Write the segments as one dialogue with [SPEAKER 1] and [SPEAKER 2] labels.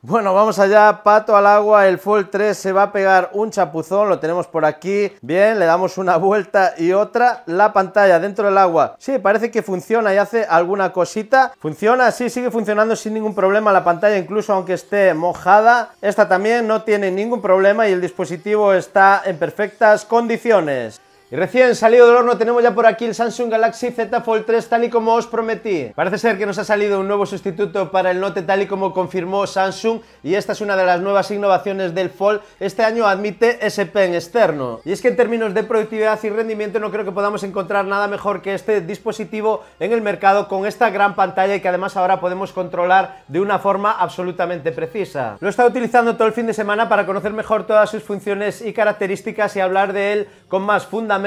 [SPEAKER 1] Bueno, vamos allá, pato al agua, el Fold 3 se va a pegar un chapuzón, lo tenemos por aquí, bien, le damos una vuelta y otra, la pantalla dentro del agua, sí, parece que funciona y hace alguna cosita, funciona, sí, sigue funcionando sin ningún problema la pantalla, incluso aunque esté mojada, esta también no tiene ningún problema y el dispositivo está en perfectas condiciones. Y recién salido del horno tenemos ya por aquí el Samsung Galaxy Z Fold 3 tal y como os prometí. Parece ser que nos ha salido un nuevo sustituto para el Note tal y como confirmó Samsung y esta es una de las nuevas innovaciones del Fold. Este año admite SP Pen externo. Y es que en términos de productividad y rendimiento no creo que podamos encontrar nada mejor que este dispositivo en el mercado con esta gran pantalla y que además ahora podemos controlar de una forma absolutamente precisa. Lo he estado utilizando todo el fin de semana para conocer mejor todas sus funciones y características y hablar de él con más fundamento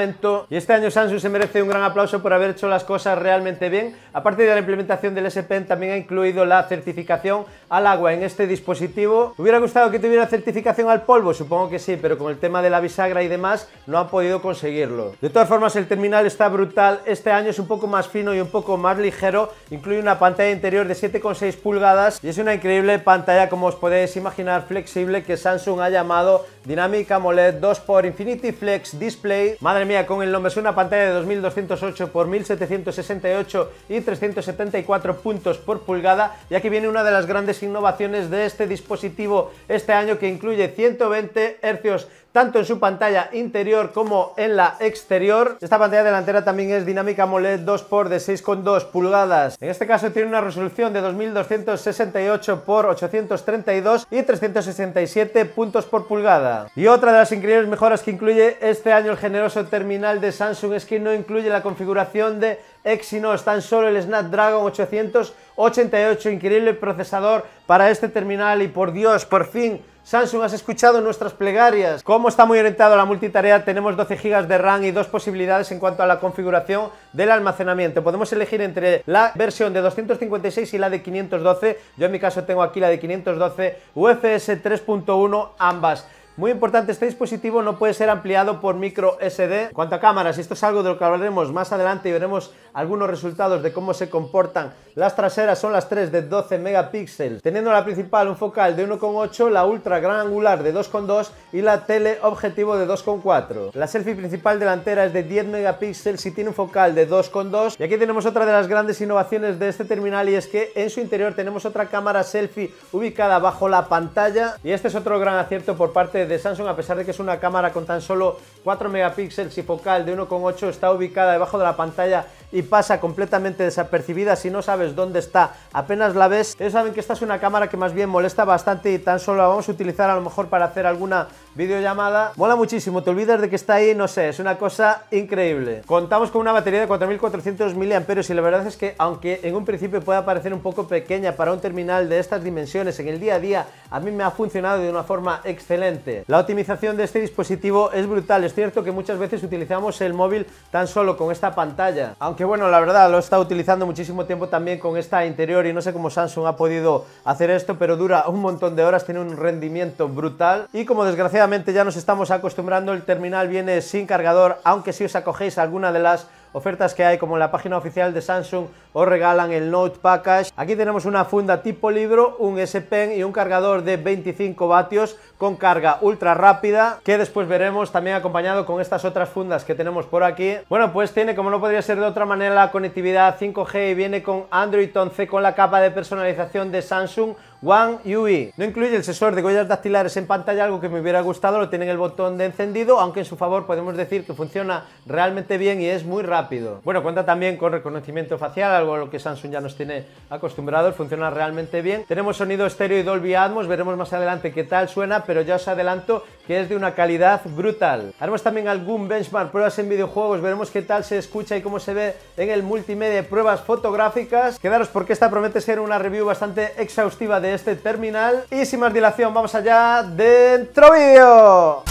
[SPEAKER 1] y este año Samsung se merece un gran aplauso por haber hecho las cosas realmente bien. Aparte de la implementación del spn también ha incluido la certificación al agua en este dispositivo. ¿Hubiera gustado que tuviera certificación al polvo? Supongo que sí, pero con el tema de la bisagra y demás no ha podido conseguirlo. De todas formas, el terminal está brutal. Este año es un poco más fino y un poco más ligero. Incluye una pantalla interior de 7,6 pulgadas y es una increíble pantalla, como os podéis imaginar, flexible que Samsung ha llamado dinámica AMOLED 2 por Infinity Flex Display. Madre mía, con el nombre es una pantalla de 2208 por 1768 y 374 puntos por pulgada. Y aquí viene una de las grandes innovaciones de este dispositivo este año que incluye 120 hercios tanto en su pantalla interior como en la exterior. Esta pantalla delantera también es dinámica AMOLED 2x de 6,2 pulgadas. En este caso tiene una resolución de 2268 x 832 y 367 puntos por pulgada. Y otra de las increíbles mejoras que incluye este año el generoso terminal de Samsung es que no incluye la configuración de Exynos, tan solo el Snapdragon 888, increíble procesador para este terminal y por Dios, por fin Samsung, has escuchado nuestras plegarias. Como está muy orientado a la multitarea, tenemos 12 GB de RAM y dos posibilidades en cuanto a la configuración del almacenamiento. Podemos elegir entre la versión de 256 y la de 512. Yo en mi caso tengo aquí la de 512 UFS 3.1 ambas. Muy importante, este dispositivo no puede ser ampliado por micro SD. En cuanto a cámaras, esto es algo de lo que hablaremos más adelante y veremos algunos resultados de cómo se comportan. Las traseras son las 3 de 12 megapíxeles, teniendo la principal un focal de 1,8, la ultra gran angular de 2,2 y la tele objetivo de 2,4. La selfie principal delantera es de 10 megapíxeles y tiene un focal de 2,2. Y aquí tenemos otra de las grandes innovaciones de este terminal y es que en su interior tenemos otra cámara selfie ubicada bajo la pantalla y este es otro gran acierto por parte de de, Samsung, a pesar de que es una cámara con tan solo 4 megapíxeles y focal de 1,8, está ubicada debajo de la pantalla y pasa completamente desapercibida si no sabes dónde está, apenas la ves. Ellos saben que esta es una cámara que más bien molesta bastante y tan solo la vamos a utilizar a lo mejor para hacer alguna videollamada. Mola muchísimo, te olvidas de que está ahí, no sé, es una cosa increíble. Contamos con una batería de 4400 mAh y la verdad es que aunque en un principio pueda parecer un poco pequeña para un terminal de estas dimensiones en el día a día, a mí me ha funcionado de una forma excelente. La optimización de este dispositivo es brutal, es cierto que muchas veces utilizamos el móvil tan solo con esta pantalla, aunque que bueno, la verdad, lo he estado utilizando muchísimo tiempo también con esta interior y no sé cómo Samsung ha podido hacer esto, pero dura un montón de horas, tiene un rendimiento brutal. Y como desgraciadamente ya nos estamos acostumbrando, el terminal viene sin cargador, aunque si os acogéis alguna de las ofertas que hay como en la página oficial de Samsung os regalan el Note Package. Aquí tenemos una funda tipo libro, un S-Pen y un cargador de 25 vatios con carga ultra rápida que después veremos también acompañado con estas otras fundas que tenemos por aquí. Bueno, pues tiene como no podría ser de otra manera la conectividad 5G y viene con Android 11 con la capa de personalización de Samsung One UI. No incluye el sensor de huellas dactilares en pantalla, algo que me hubiera gustado, lo tienen el botón de encendido, aunque en su favor podemos decir que funciona realmente bien y es muy rápido. Bueno, cuenta también con reconocimiento facial, algo a lo que Samsung ya nos tiene acostumbrados, funciona realmente bien. Tenemos sonido estéreo y Dolby Atmos, veremos más adelante qué tal suena, pero ya os adelanto es de una calidad brutal. Haremos también algún benchmark, pruebas en videojuegos, veremos qué tal se escucha y cómo se ve en el multimedia, pruebas fotográficas. Quedaros porque esta promete ser una review bastante exhaustiva de este terminal. Y sin más dilación, vamos allá, dentro vídeo.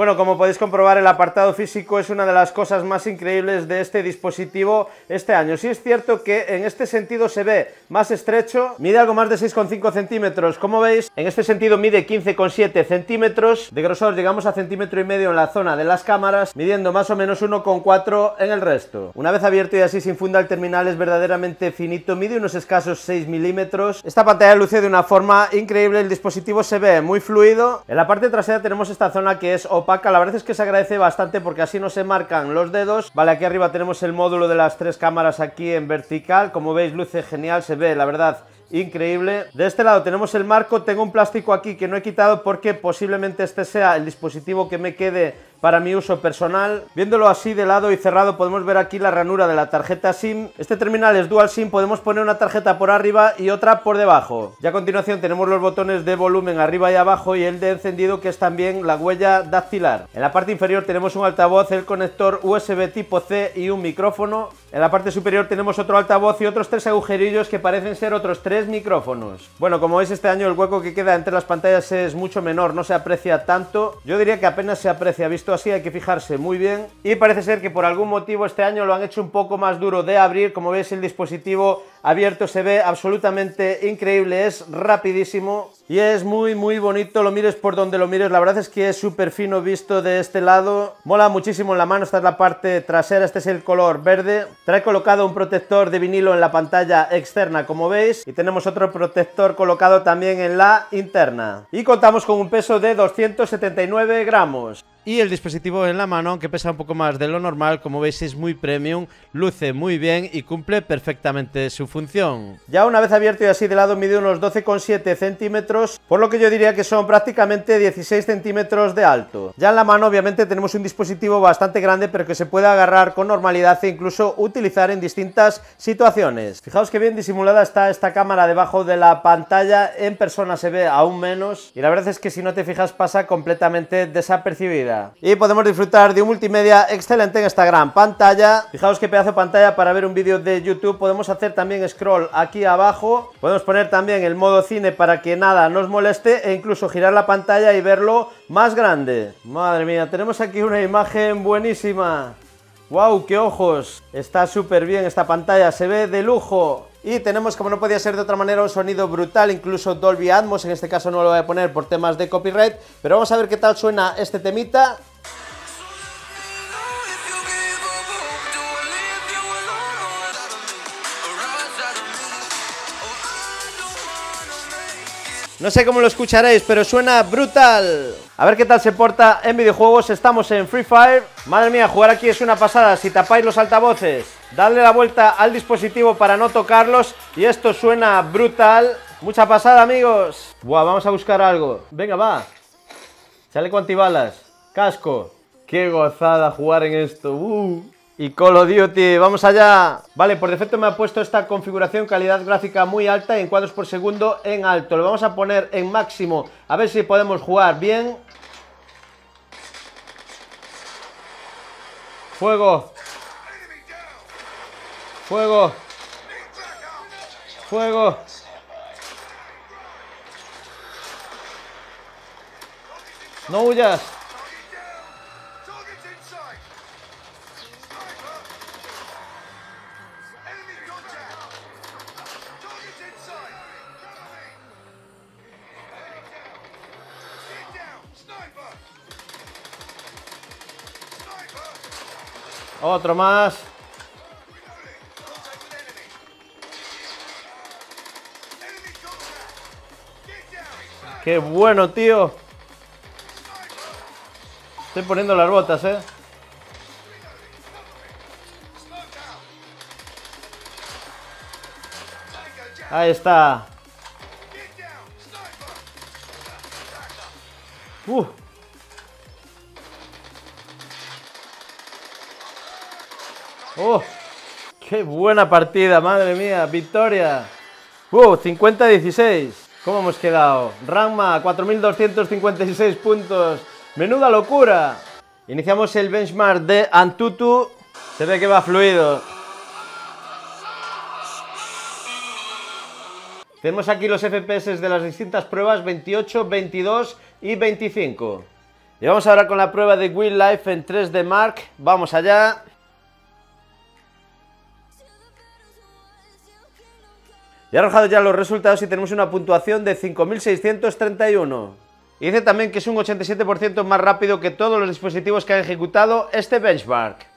[SPEAKER 1] Bueno, como podéis comprobar, el apartado físico es una de las cosas más increíbles de este dispositivo este año. Sí es cierto que en este sentido se ve más estrecho, mide algo más de 6,5 centímetros. Como veis, en este sentido mide 15,7 centímetros. De grosor llegamos a centímetro y medio en la zona de las cámaras, midiendo más o menos 1,4 en el resto. Una vez abierto y así sin funda, el terminal es verdaderamente finito, mide unos escasos 6 milímetros. Esta pantalla luce de una forma increíble, el dispositivo se ve muy fluido. En la parte trasera tenemos esta zona que es opaca la verdad es que se agradece bastante porque así no se marcan los dedos. Vale, aquí arriba tenemos el módulo de las tres cámaras aquí en vertical. Como veis, luce genial, se ve, la verdad, increíble. De este lado tenemos el marco, tengo un plástico aquí que no he quitado porque posiblemente este sea el dispositivo que me quede para mi uso personal. Viéndolo así de lado y cerrado podemos ver aquí la ranura de la tarjeta SIM. Este terminal es dual SIM, podemos poner una tarjeta por arriba y otra por debajo. Ya a continuación tenemos los botones de volumen arriba y abajo y el de encendido que es también la huella dactilar. En la parte inferior tenemos un altavoz, el conector USB tipo C y un micrófono. En la parte superior tenemos otro altavoz y otros tres agujerillos que parecen ser otros tres micrófonos. Bueno, como veis este año el hueco que queda entre las pantallas es mucho menor, no se aprecia tanto. Yo diría que apenas se aprecia, visto así hay que fijarse muy bien. Y parece ser que por algún motivo este año lo han hecho un poco más duro de abrir. Como veis el dispositivo abierto se ve absolutamente increíble, es rapidísimo. Y es muy, muy bonito, lo mires por donde lo mires, la verdad es que es súper fino visto de este lado. Mola muchísimo en la mano, esta es la parte trasera, este es el color verde. Trae colocado un protector de vinilo en la pantalla externa, como veis, y tenemos otro protector colocado también en la interna. Y contamos con un peso de 279 gramos y el dispositivo en la mano, aunque pesa un poco más de lo normal, como veis es muy premium, luce muy bien y cumple perfectamente su función. Ya una vez abierto y así de lado mide unos 12,7 centímetros, por lo que yo diría que son prácticamente 16 centímetros de alto. Ya en la mano obviamente tenemos un dispositivo bastante grande pero que se puede agarrar con normalidad e incluso utilizar en distintas situaciones. Fijaos que bien disimulada está esta cámara debajo de la pantalla, en persona se ve aún menos y la verdad es que si no te fijas pasa completamente desapercibida. Y podemos disfrutar de un multimedia excelente en esta gran pantalla. Fijaos qué pedazo de pantalla para ver un vídeo de YouTube. Podemos hacer también scroll aquí abajo. Podemos poner también el modo cine para que nada nos moleste e incluso girar la pantalla y verlo más grande. Madre mía, tenemos aquí una imagen buenísima. ¡Wow! ¡Qué ojos! Está súper bien esta pantalla, se ve de lujo. Y tenemos, como no podía ser de otra manera, un sonido brutal, incluso Dolby Atmos, en este caso no lo voy a poner por temas de copyright, pero vamos a ver qué tal suena este temita. No sé cómo lo escucharéis, pero suena brutal. A ver qué tal se porta en videojuegos, estamos en Free Fire. Madre mía, jugar aquí es una pasada si tapáis los altavoces. Darle la vuelta al dispositivo para no tocarlos. Y esto suena brutal. Mucha pasada, amigos. Buah, vamos a buscar algo. Venga, va. sale con antibalas. Casco. Qué gozada jugar en esto. Uh. Y Call of Duty, vamos allá. Vale, por defecto me ha puesto esta configuración, calidad gráfica muy alta en cuadros por segundo en alto. Lo vamos a poner en máximo, a ver si podemos jugar bien. Fuego. Fuego. Fuego. No huyas. Otro más. Qué bueno, tío. Estoy poniendo las botas, eh. Ahí está. Uh. ¡Oh! ¡Qué buena partida, madre mía! ¡Victoria! ¡Uh! 50-16. ¿Cómo hemos quedado? Rama, 4.256 puntos. ¡Menuda locura! Iniciamos el benchmark de Antutu. Se ve que va fluido. Tenemos aquí los FPS de las distintas pruebas, 28, 22 y 25. Y vamos ahora con la prueba de Will en 3D Mark. Vamos allá. Y arrojado ya los resultados y tenemos una puntuación de 5.631. Y dice también que es un 87% más rápido que todos los dispositivos que han ejecutado este benchmark.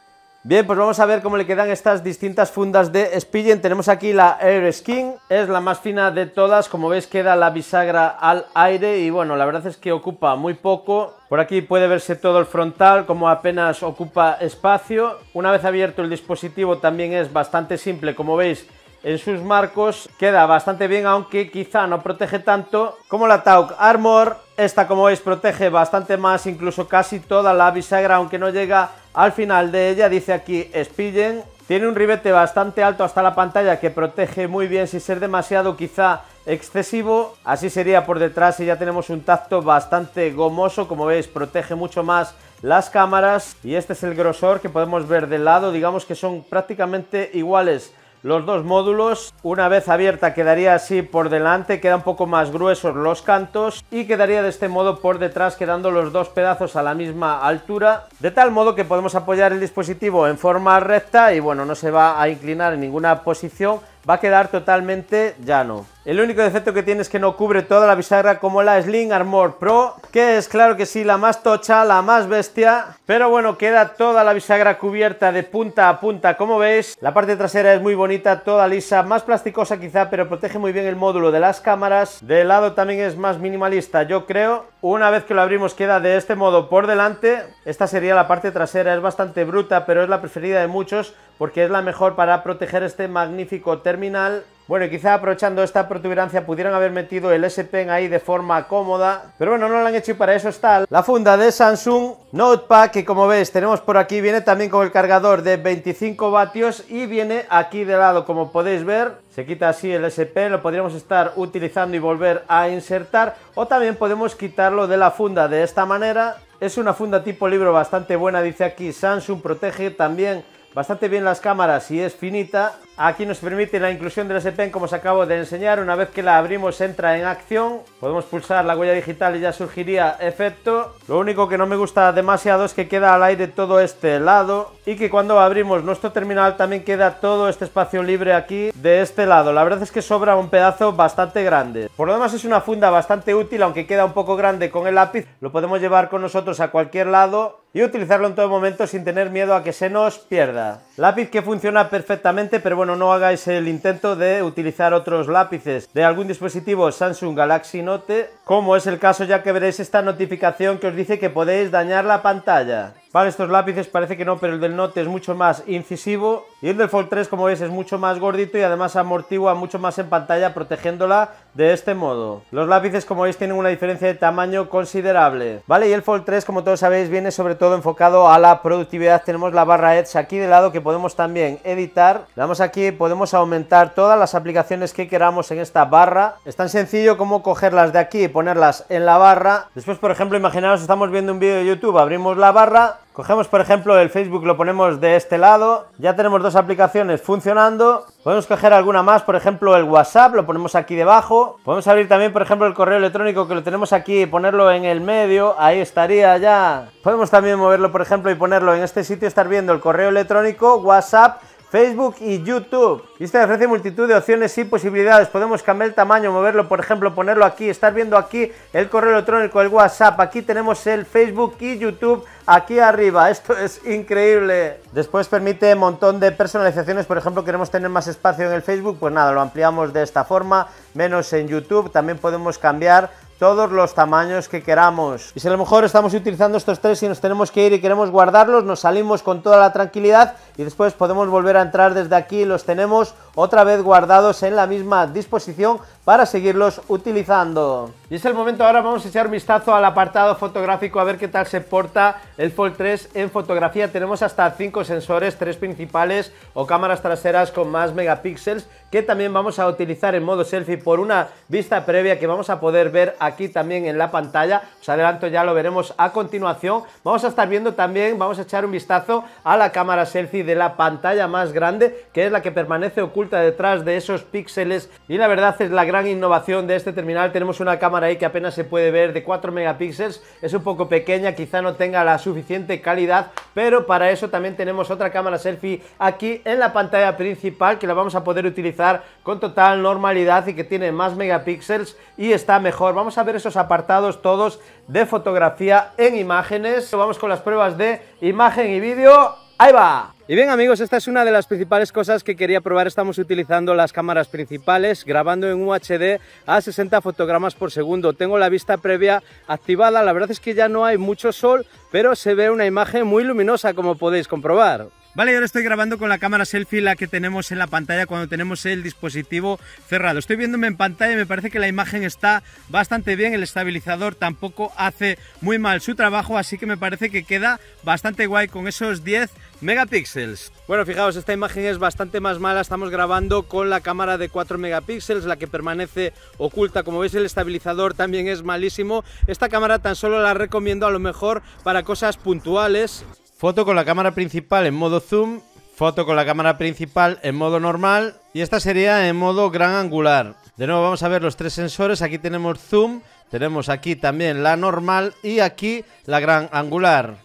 [SPEAKER 1] Bien, pues vamos a ver cómo le quedan estas distintas fundas de Spigen. Tenemos aquí la Air Skin, es la más fina de todas, como veis queda la bisagra al aire y bueno, la verdad es que ocupa muy poco. Por aquí puede verse todo el frontal, como apenas ocupa espacio. Una vez abierto el dispositivo también es bastante simple, como veis en sus marcos queda bastante bien, aunque quizá no protege tanto como la Tough Armor. Esta, como veis, protege bastante más, incluso casi toda la bisagra, aunque no llega al final de ella. Dice aquí Spillen. Tiene un ribete bastante alto hasta la pantalla que protege muy bien sin ser demasiado quizá excesivo. Así sería por detrás y ya tenemos un tacto bastante gomoso. Como veis, protege mucho más las cámaras. Y este es el grosor que podemos ver de lado. Digamos que son prácticamente iguales los dos módulos. Una vez abierta quedaría así por delante, queda un poco más gruesos los cantos y quedaría de este modo por detrás quedando los dos pedazos a la misma altura, de tal modo que podemos apoyar el dispositivo en forma recta y bueno, no se va a inclinar en ninguna posición va a quedar totalmente llano. El único defecto que tiene es que no cubre toda la bisagra como la Sling Armor Pro, que es claro que sí la más tocha, la más bestia, pero bueno, queda toda la bisagra cubierta de punta a punta, como veis. La parte trasera es muy bonita, toda lisa, más plasticosa quizá, pero protege muy bien el módulo de las cámaras. De lado también es más minimalista, yo creo. Una vez que lo abrimos queda de este modo por delante. Esta sería la parte trasera, es bastante bruta, pero es la preferida de muchos porque es la mejor para proteger este magnífico terminal bueno, quizá aprovechando esta protuberancia pudieran haber metido el S-Pen ahí de forma cómoda, pero bueno, no lo han hecho y para eso está la funda de Samsung Notepad, que como veis tenemos por aquí, viene también con el cargador de 25 vatios y viene aquí de lado, como podéis ver, se quita así el s lo podríamos estar utilizando y volver a insertar, o también podemos quitarlo de la funda de esta manera, es una funda tipo libro bastante buena, dice aquí Samsung, protege también bastante bien las cámaras y es finita. Aquí nos permite la inclusión del S-Pen como os acabo de enseñar. Una vez que la abrimos entra en acción. Podemos pulsar la huella digital y ya surgiría efecto. Lo único que no me gusta demasiado es que queda al aire todo este lado y que cuando abrimos nuestro terminal también queda todo este espacio libre aquí de este lado. La verdad es que sobra un pedazo bastante grande. Por lo demás es una funda bastante útil, aunque queda un poco grande con el lápiz. Lo podemos llevar con nosotros a cualquier lado y utilizarlo en todo momento sin tener miedo a que se nos pierda. Lápiz que funciona perfectamente, pero bueno, no hagáis el intento de utilizar otros lápices de algún dispositivo Samsung Galaxy Note, como es el caso ya que veréis esta notificación que os dice que podéis dañar la pantalla. Vale, estos lápices parece que no, pero el del Note es mucho más incisivo y el del Fold 3, como veis, es mucho más gordito y además amortigua mucho más en pantalla protegiéndola de este modo. Los lápices, como veis, tienen una diferencia de tamaño considerable. Vale, y el Fold 3, como todos sabéis, viene sobre todo enfocado a la productividad. Tenemos la barra Edge aquí de lado que podemos también editar. Le damos aquí, podemos aumentar todas las aplicaciones que queramos en esta barra. Es tan sencillo como cogerlas de aquí y ponerlas en la barra. Después, por ejemplo, imaginaos, estamos viendo un vídeo de YouTube, abrimos la barra, Cogemos por ejemplo el Facebook, lo ponemos de este lado, ya tenemos dos aplicaciones funcionando, podemos coger alguna más, por ejemplo el WhatsApp, lo ponemos aquí debajo, podemos abrir también por ejemplo el correo electrónico que lo tenemos aquí, ponerlo en el medio, ahí estaría ya, podemos también moverlo por ejemplo y ponerlo en este sitio, estar viendo el correo electrónico, WhatsApp, Facebook y YouTube. y esta ofrece multitud de opciones y posibilidades. Podemos cambiar el tamaño, moverlo, por ejemplo, ponerlo aquí, estar viendo aquí el correo electrónico, el WhatsApp. Aquí tenemos el Facebook y YouTube aquí arriba. Esto es increíble. Después permite un montón de personalizaciones. Por ejemplo, queremos tener más espacio en el Facebook. Pues nada, lo ampliamos de esta forma. Menos en YouTube. También podemos cambiar todos los tamaños que queramos. Y si a lo mejor estamos utilizando estos tres y nos tenemos que ir y queremos guardarlos, nos salimos con toda la tranquilidad y después podemos volver a entrar desde aquí. Los tenemos otra vez guardados en la misma disposición para seguirlos utilizando. Y es el momento ahora, vamos a echar un vistazo al apartado fotográfico a ver qué tal se porta el Fold 3 en fotografía. Tenemos hasta 5 sensores, 3 principales o cámaras traseras con más megapíxeles que también vamos a utilizar en modo selfie por una vista previa que vamos a poder ver aquí también en la pantalla. Os adelanto ya, lo veremos a continuación. Vamos a estar viendo también, vamos a echar un vistazo a la cámara selfie de la pantalla más grande que es la que permanece oculta detrás de esos píxeles y la verdad es la gran innovación de este terminal. Tenemos una cámara ahí que apenas se puede ver de 4 megapíxeles. Es un poco pequeña, quizá no tenga la suficiente calidad, pero para eso también tenemos otra cámara selfie aquí en la pantalla principal que la vamos a poder utilizar con total normalidad y que tiene más megapíxeles y está mejor. Vamos a ver esos apartados todos de fotografía en imágenes. Vamos con las pruebas de imagen y vídeo. ¡Ahí va! Y bien amigos, esta es una de las principales cosas que quería probar. Estamos utilizando las cámaras principales, grabando en UHD a 60 fotogramas por segundo. Tengo la vista previa activada, la verdad es que ya no hay mucho sol, pero se ve una imagen muy luminosa como podéis comprobar. Vale, ahora estoy grabando con la cámara selfie, la que tenemos en la pantalla cuando tenemos el dispositivo cerrado. Estoy viéndome en pantalla y me parece que la imagen está bastante bien, el estabilizador tampoco hace muy mal su trabajo, así que me parece que queda bastante guay con esos 10 megapíxeles. Bueno, fijaos, esta imagen es bastante más mala, estamos grabando con la cámara de 4 megapíxeles, la que permanece oculta, como veis el estabilizador también es malísimo. Esta cámara tan solo la recomiendo a lo mejor para cosas puntuales. Foto con la cámara principal en modo zoom, foto con la cámara principal en modo normal y esta sería en modo gran angular. De nuevo vamos a ver los tres sensores, aquí tenemos zoom, tenemos aquí también la normal y aquí la gran angular.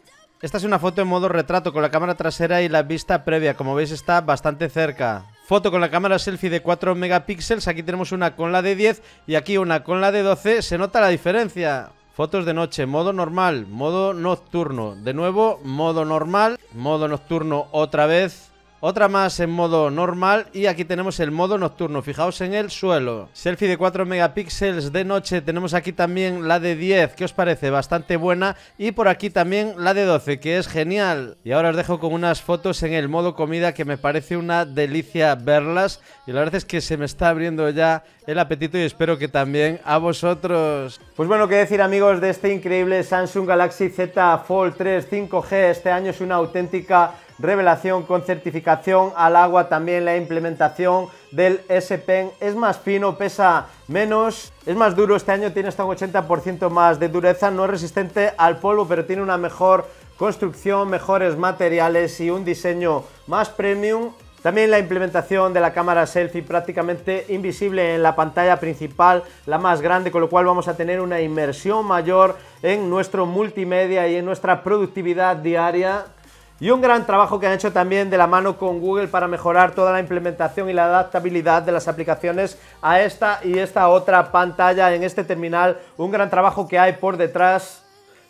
[SPEAKER 1] Esta es una foto en modo retrato con la cámara trasera y la vista previa, como veis está bastante cerca. Foto con la cámara selfie de 4 megapíxeles, aquí tenemos una con la de 10 y aquí una con la de 12, se nota la diferencia. Fotos de noche, modo normal, modo nocturno. De nuevo, modo normal, modo nocturno otra vez. Otra más en modo normal y aquí tenemos el modo nocturno, fijaos en el suelo. Selfie de 4 megapíxeles de noche, tenemos aquí también la de 10, que os parece bastante buena, y por aquí también la de 12, que es genial. Y ahora os dejo con unas fotos en el modo comida que me parece una delicia verlas, y la verdad es que se me está abriendo ya el apetito y espero que también a vosotros. Pues bueno, qué decir amigos de este increíble Samsung Galaxy Z Fold 3 5G, este año es una auténtica revelación con certificación al agua, también la implementación del S-Pen, es más fino, pesa menos, es más duro, este año tiene hasta un 80% más de dureza, no es resistente al polvo, pero tiene una mejor construcción, mejores materiales y un diseño más premium también la implementación de la cámara selfie prácticamente invisible en la pantalla principal, la más grande, con lo cual vamos a tener una inmersión mayor en nuestro multimedia y en nuestra productividad diaria. Y un gran trabajo que han hecho también de la mano con Google para mejorar toda la implementación y la adaptabilidad de las aplicaciones a esta y esta otra pantalla en este terminal. Un gran trabajo que hay por detrás.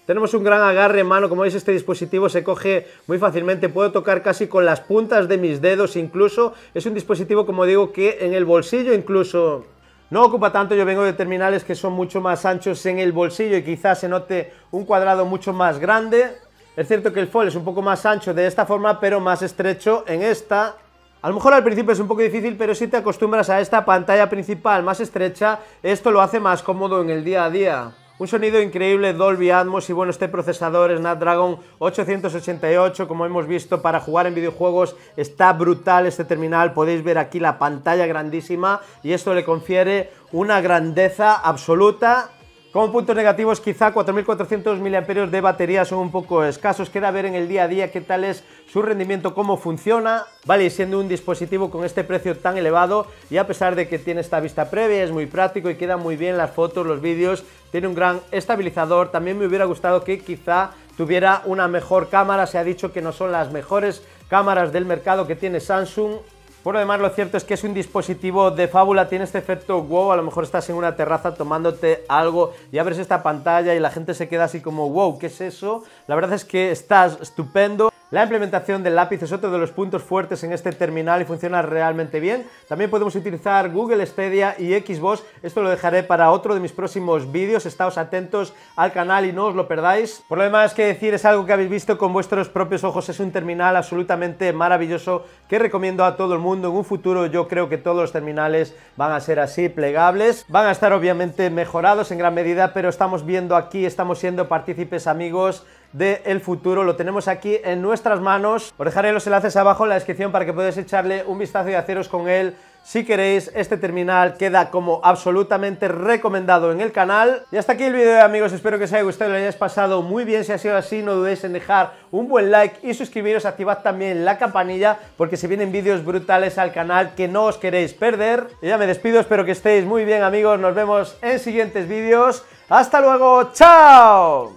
[SPEAKER 1] Tenemos un gran agarre en mano, como veis este dispositivo se coge muy fácilmente, puedo tocar casi con las puntas de mis dedos incluso. Es un dispositivo, como digo, que en el bolsillo incluso... No ocupa tanto, yo vengo de terminales que son mucho más anchos en el bolsillo y quizás se note un cuadrado mucho más grande. Es cierto que el foil es un poco más ancho de esta forma, pero más estrecho en esta. A lo mejor al principio es un poco difícil, pero si te acostumbras a esta pantalla principal más estrecha, esto lo hace más cómodo en el día a día. Un sonido increíble Dolby Atmos y bueno, este procesador Snapdragon 888, como hemos visto, para jugar en videojuegos está brutal este terminal. Podéis ver aquí la pantalla grandísima y esto le confiere una grandeza absoluta como puntos negativos, quizá 4.400 mAh de batería son un poco escasos. Queda ver en el día a día qué tal es su rendimiento, cómo funciona. Vale, siendo un dispositivo con este precio tan elevado, y a pesar de que tiene esta vista previa, es muy práctico y quedan muy bien las fotos, los vídeos, tiene un gran estabilizador. También me hubiera gustado que quizá tuviera una mejor cámara. Se ha dicho que no son las mejores cámaras del mercado que tiene Samsung. Bueno, además lo cierto es que es un dispositivo de fábula, tiene este efecto wow, a lo mejor estás en una terraza tomándote algo y abres esta pantalla y la gente se queda así como wow, ¿qué es eso? La verdad es que estás estupendo. La implementación del lápiz es otro de los puntos fuertes en este terminal y funciona realmente bien. También podemos utilizar Google Stadia y Xbox. Esto lo dejaré para otro de mis próximos vídeos. Estáos atentos al canal y no os lo perdáis. Por lo demás, que decir, es algo que habéis visto con vuestros propios ojos. Es un terminal absolutamente maravilloso que recomiendo a todo el mundo. En un futuro yo creo que todos los terminales van a ser así, plegables. Van a estar obviamente mejorados en gran medida, pero estamos viendo aquí, estamos siendo partícipes amigos del futuro. Lo tenemos aquí en nuestras manos. Os dejaré los enlaces abajo en la descripción para que podáis echarle un vistazo y haceros con él. Si queréis, este terminal queda como absolutamente recomendado en el canal. Y hasta aquí el vídeo amigos. Espero que os haya gustado lo hayáis pasado muy bien. Si ha sido así, no dudéis en dejar un buen like y suscribiros. activar también la campanilla porque se vienen vídeos brutales al canal que no os queréis perder. Y ya me despido. Espero que estéis muy bien, amigos. Nos vemos en siguientes vídeos. ¡Hasta luego! ¡Chao!